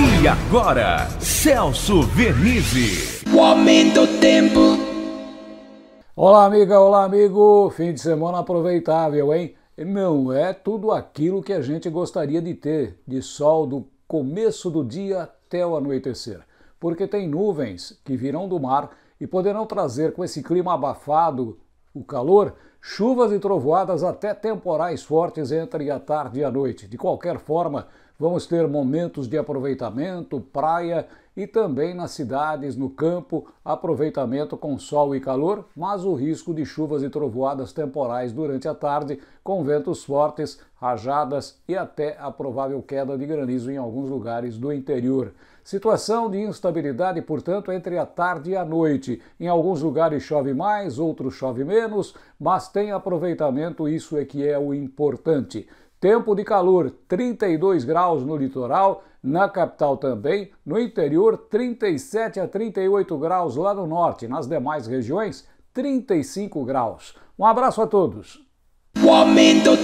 E agora, Celso Vernizzi. O aumento do tempo. Olá, amiga, olá, amigo. Fim de semana aproveitável, hein? Não é tudo aquilo que a gente gostaria de ter, de sol do começo do dia até o anoitecer, porque tem nuvens que virão do mar e poderão trazer com esse clima abafado o calor, chuvas e trovoadas até temporais fortes entre a tarde e a noite. De qualquer forma, Vamos ter momentos de aproveitamento, praia e também nas cidades, no campo, aproveitamento com sol e calor, mas o risco de chuvas e trovoadas temporais durante a tarde, com ventos fortes, rajadas e até a provável queda de granizo em alguns lugares do interior. Situação de instabilidade, portanto, entre a tarde e a noite. Em alguns lugares chove mais, outros chove menos, mas tem aproveitamento, isso é que é o importante. Tempo de calor, 32 graus no litoral, na capital também, no interior, 37 a 38 graus lá no norte, nas demais regiões, 35 graus. Um abraço a todos. O